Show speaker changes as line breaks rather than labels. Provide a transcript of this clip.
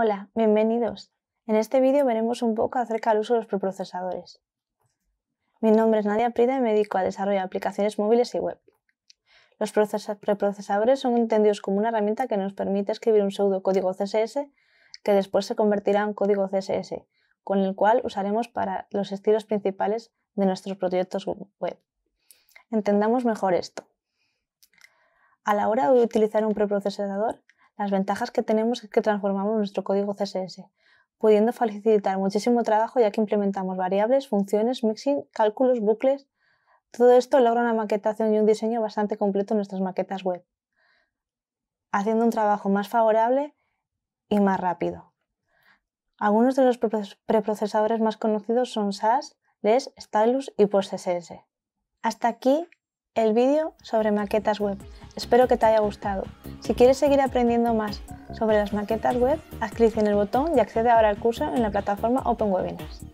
Hola, bienvenidos. En este vídeo veremos un poco acerca del uso de los preprocesadores. Mi nombre es Nadia Prida y me dedico a de aplicaciones móviles y web. Los preprocesadores son entendidos como una herramienta que nos permite escribir un pseudo código CSS que después se convertirá en código CSS, con el cual usaremos para los estilos principales de nuestros proyectos web. Entendamos mejor esto. A la hora de utilizar un preprocesador, las ventajas que tenemos es que transformamos nuestro código CSS, pudiendo facilitar muchísimo trabajo ya que implementamos variables, funciones, mixing, cálculos, bucles. Todo esto logra una maquetación y un diseño bastante completo en nuestras maquetas web, haciendo un trabajo más favorable y más rápido. Algunos de los preprocesadores más conocidos son SAS, LES, Stylus y PostCSS. Hasta aquí el vídeo sobre maquetas web. Espero que te haya gustado. Si quieres seguir aprendiendo más sobre las maquetas web, haz clic en el botón y accede ahora al curso en la plataforma Open Webinars.